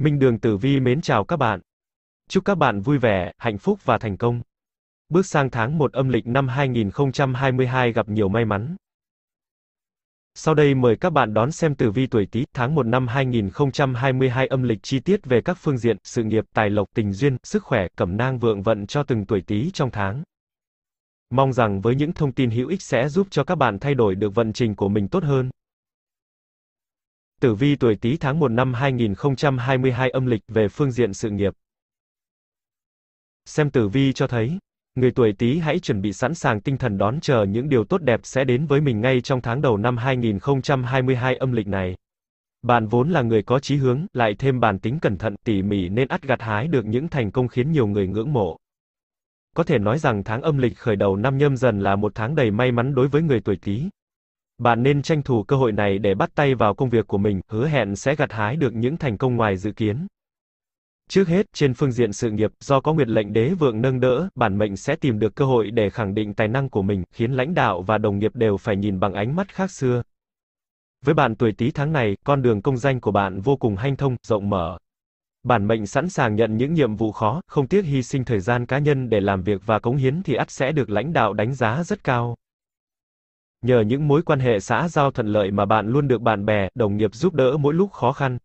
Minh Đường Tử Vi mến chào các bạn. Chúc các bạn vui vẻ, hạnh phúc và thành công. Bước sang tháng 1 âm lịch năm 2022 gặp nhiều may mắn. Sau đây mời các bạn đón xem tử vi tuổi Tý tháng 1 năm 2022 âm lịch chi tiết về các phương diện sự nghiệp, tài lộc, tình duyên, sức khỏe, cẩm nang vượng vận cho từng tuổi Tý trong tháng. Mong rằng với những thông tin hữu ích sẽ giúp cho các bạn thay đổi được vận trình của mình tốt hơn. Tử vi tuổi Tý tháng 1 năm 2022 âm lịch về phương diện sự nghiệp. Xem tử vi cho thấy, người tuổi Tý hãy chuẩn bị sẵn sàng tinh thần đón chờ những điều tốt đẹp sẽ đến với mình ngay trong tháng đầu năm 2022 âm lịch này. Bạn vốn là người có chí hướng, lại thêm bản tính cẩn thận, tỉ mỉ nên ắt gặt hái được những thành công khiến nhiều người ngưỡng mộ. Có thể nói rằng tháng âm lịch khởi đầu năm nhâm dần là một tháng đầy may mắn đối với người tuổi Tý. Bạn nên tranh thủ cơ hội này để bắt tay vào công việc của mình, hứa hẹn sẽ gặt hái được những thành công ngoài dự kiến. Trước hết, trên phương diện sự nghiệp, do có nguyệt lệnh đế vượng nâng đỡ, bản mệnh sẽ tìm được cơ hội để khẳng định tài năng của mình, khiến lãnh đạo và đồng nghiệp đều phải nhìn bằng ánh mắt khác xưa. Với bạn tuổi Tý tháng này, con đường công danh của bạn vô cùng hanh thông, rộng mở bản mệnh sẵn sàng nhận những nhiệm vụ khó, không tiếc hy sinh thời gian cá nhân để làm việc và cống hiến thì ắt sẽ được lãnh đạo đánh giá rất cao. Nhờ những mối quan hệ xã giao thuận lợi mà bạn luôn được bạn bè, đồng nghiệp giúp đỡ mỗi lúc khó khăn.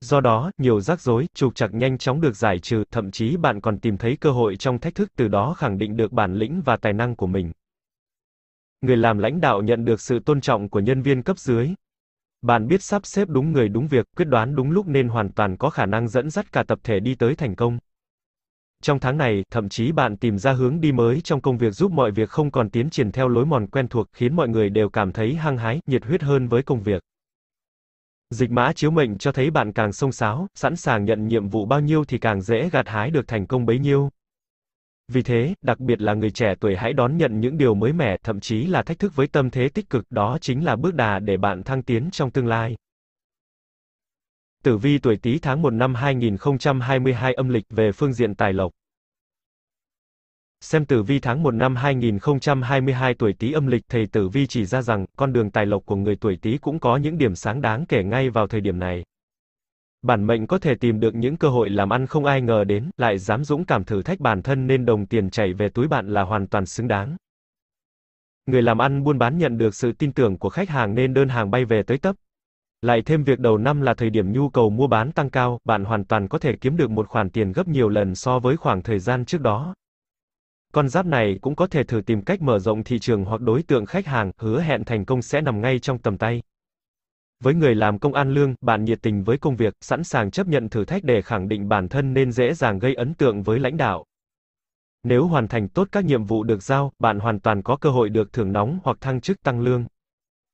Do đó, nhiều rắc rối, trục trặc nhanh chóng được giải trừ, thậm chí bạn còn tìm thấy cơ hội trong thách thức từ đó khẳng định được bản lĩnh và tài năng của mình. Người làm lãnh đạo nhận được sự tôn trọng của nhân viên cấp dưới, bạn biết sắp xếp đúng người đúng việc, quyết đoán đúng lúc nên hoàn toàn có khả năng dẫn dắt cả tập thể đi tới thành công. Trong tháng này, thậm chí bạn tìm ra hướng đi mới trong công việc giúp mọi việc không còn tiến triển theo lối mòn quen thuộc, khiến mọi người đều cảm thấy hăng hái, nhiệt huyết hơn với công việc. Dịch mã chiếu mệnh cho thấy bạn càng sông sáo, sẵn sàng nhận nhiệm vụ bao nhiêu thì càng dễ gặt hái được thành công bấy nhiêu. Vì thế, đặc biệt là người trẻ tuổi hãy đón nhận những điều mới mẻ, thậm chí là thách thức với tâm thế tích cực, đó chính là bước đà để bạn thăng tiến trong tương lai. Tử vi tuổi Tý tháng 1 năm 2022 âm lịch về phương diện tài lộc. Xem tử vi tháng 1 năm 2022 tuổi Tý âm lịch, thầy tử vi chỉ ra rằng con đường tài lộc của người tuổi Tý cũng có những điểm sáng đáng kể ngay vào thời điểm này. Bản mệnh có thể tìm được những cơ hội làm ăn không ai ngờ đến, lại dám dũng cảm thử thách bản thân nên đồng tiền chảy về túi bạn là hoàn toàn xứng đáng. Người làm ăn buôn bán nhận được sự tin tưởng của khách hàng nên đơn hàng bay về tới tấp. Lại thêm việc đầu năm là thời điểm nhu cầu mua bán tăng cao, bạn hoàn toàn có thể kiếm được một khoản tiền gấp nhiều lần so với khoảng thời gian trước đó. Con giáp này cũng có thể thử tìm cách mở rộng thị trường hoặc đối tượng khách hàng, hứa hẹn thành công sẽ nằm ngay trong tầm tay. Với người làm công an lương, bạn nhiệt tình với công việc, sẵn sàng chấp nhận thử thách để khẳng định bản thân nên dễ dàng gây ấn tượng với lãnh đạo. Nếu hoàn thành tốt các nhiệm vụ được giao, bạn hoàn toàn có cơ hội được thưởng nóng hoặc thăng chức tăng lương.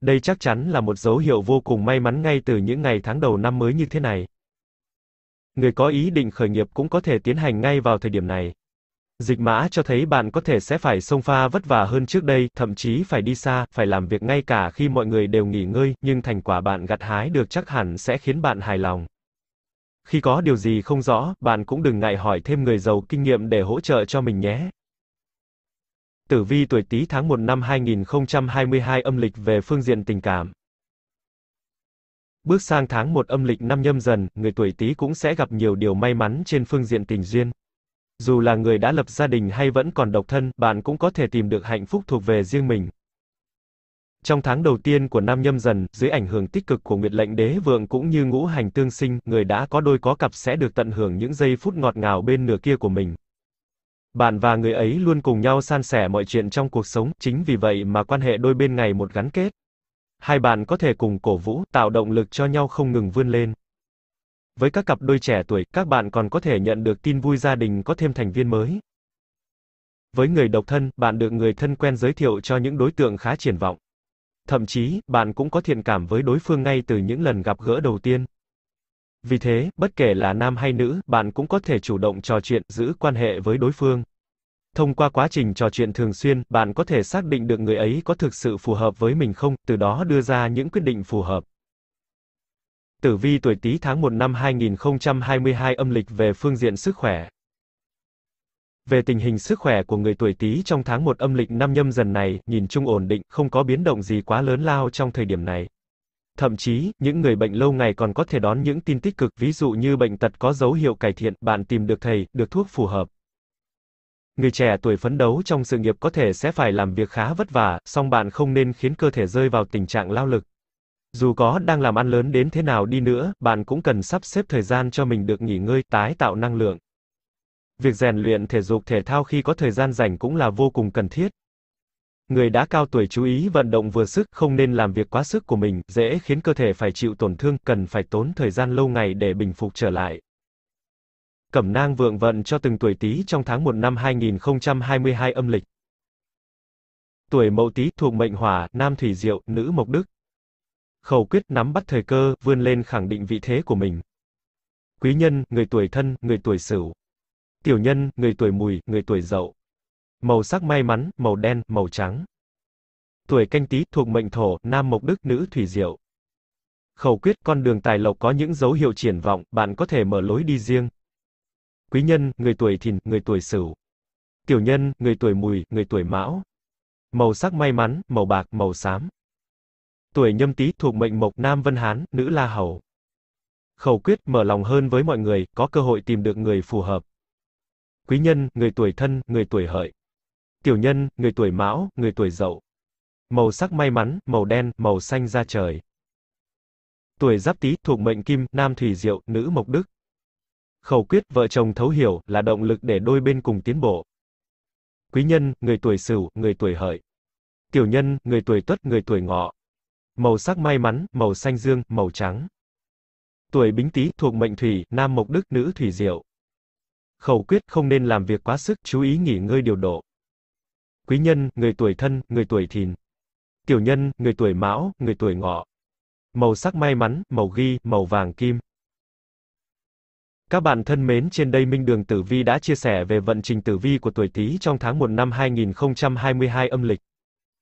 Đây chắc chắn là một dấu hiệu vô cùng may mắn ngay từ những ngày tháng đầu năm mới như thế này. Người có ý định khởi nghiệp cũng có thể tiến hành ngay vào thời điểm này. Dịch mã cho thấy bạn có thể sẽ phải xông pha vất vả hơn trước đây, thậm chí phải đi xa, phải làm việc ngay cả khi mọi người đều nghỉ ngơi, nhưng thành quả bạn gặt hái được chắc hẳn sẽ khiến bạn hài lòng. Khi có điều gì không rõ, bạn cũng đừng ngại hỏi thêm người giàu kinh nghiệm để hỗ trợ cho mình nhé. Tử vi tuổi Tý tháng 1 năm 2022 âm lịch về phương diện tình cảm. Bước sang tháng 1 âm lịch năm nhâm dần, người tuổi Tý cũng sẽ gặp nhiều điều may mắn trên phương diện tình duyên. Dù là người đã lập gia đình hay vẫn còn độc thân, bạn cũng có thể tìm được hạnh phúc thuộc về riêng mình. Trong tháng đầu tiên của năm nhâm dần, dưới ảnh hưởng tích cực của nguyệt lệnh đế vượng cũng như ngũ hành tương sinh, người đã có đôi có cặp sẽ được tận hưởng những giây phút ngọt ngào bên nửa kia của mình. Bạn và người ấy luôn cùng nhau san sẻ mọi chuyện trong cuộc sống, chính vì vậy mà quan hệ đôi bên ngày một gắn kết. Hai bạn có thể cùng cổ vũ, tạo động lực cho nhau không ngừng vươn lên. Với các cặp đôi trẻ tuổi, các bạn còn có thể nhận được tin vui gia đình có thêm thành viên mới. Với người độc thân, bạn được người thân quen giới thiệu cho những đối tượng khá triển vọng. Thậm chí, bạn cũng có thiện cảm với đối phương ngay từ những lần gặp gỡ đầu tiên. Vì thế, bất kể là nam hay nữ, bạn cũng có thể chủ động trò chuyện, giữ quan hệ với đối phương. Thông qua quá trình trò chuyện thường xuyên, bạn có thể xác định được người ấy có thực sự phù hợp với mình không, từ đó đưa ra những quyết định phù hợp. Tử vi tuổi Tý tháng 1 năm 2022 âm lịch về phương diện sức khỏe. Về tình hình sức khỏe của người tuổi Tý trong tháng 1 âm lịch năm nhâm dần này, nhìn chung ổn định, không có biến động gì quá lớn lao trong thời điểm này. Thậm chí, những người bệnh lâu ngày còn có thể đón những tin tích cực, ví dụ như bệnh tật có dấu hiệu cải thiện, bạn tìm được thầy, được thuốc phù hợp. Người trẻ tuổi phấn đấu trong sự nghiệp có thể sẽ phải làm việc khá vất vả, song bạn không nên khiến cơ thể rơi vào tình trạng lao lực. Dù có đang làm ăn lớn đến thế nào đi nữa, bạn cũng cần sắp xếp thời gian cho mình được nghỉ ngơi, tái tạo năng lượng. Việc rèn luyện thể dục thể thao khi có thời gian rảnh cũng là vô cùng cần thiết. Người đã cao tuổi chú ý vận động vừa sức, không nên làm việc quá sức của mình, dễ khiến cơ thể phải chịu tổn thương, cần phải tốn thời gian lâu ngày để bình phục trở lại. Cẩm nang vượng vận cho từng tuổi Tý trong tháng 1 năm 2022 âm lịch. Tuổi Mậu Tý thuộc mệnh Hỏa, nam thủy diệu, nữ mộc đức khẩu quyết nắm bắt thời cơ, vươn lên khẳng định vị thế của mình. Quý nhân, người tuổi thân, người tuổi sửu. Tiểu nhân, người tuổi mùi, người tuổi dậu. Màu sắc may mắn, màu đen, màu trắng. Tuổi canh tí thuộc mệnh thổ, nam mộc đức, nữ thủy diệu. Khẩu quyết con đường tài lộc có những dấu hiệu triển vọng, bạn có thể mở lối đi riêng. Quý nhân, người tuổi thìn, người tuổi sửu. Tiểu nhân, người tuổi mùi, người tuổi mão. Màu sắc may mắn, màu bạc, màu xám tuổi nhâm tý thuộc mệnh mộc nam Vân Hán, nữ La Hầu. Khẩu quyết mở lòng hơn với mọi người, có cơ hội tìm được người phù hợp. Quý nhân, người tuổi thân, người tuổi hợi. Tiểu nhân, người tuổi mão, người tuổi dậu. Màu sắc may mắn, màu đen, màu xanh da trời. Tuổi giáp tý thuộc mệnh kim, nam thủy diệu, nữ mộc đức. Khẩu quyết vợ chồng thấu hiểu là động lực để đôi bên cùng tiến bộ. Quý nhân, người tuổi sửu, người tuổi hợi. Tiểu nhân, người tuổi tuất, người tuổi ngọ màu sắc may mắn, màu xanh dương, màu trắng. Tuổi Bính Tý thuộc mệnh Thủy, nam mộc đức, nữ Thủy Diệu. Khẩu quyết không nên làm việc quá sức, chú ý nghỉ ngơi điều độ. Quý nhân, người tuổi thân, người tuổi thìn. Tiểu nhân, người tuổi mão, người tuổi ngọ. Màu sắc may mắn, màu ghi, màu vàng kim. Các bạn thân mến, trên đây Minh Đường Tử Vi đã chia sẻ về vận trình tử vi của tuổi Tý trong tháng 1 năm 2022 âm lịch.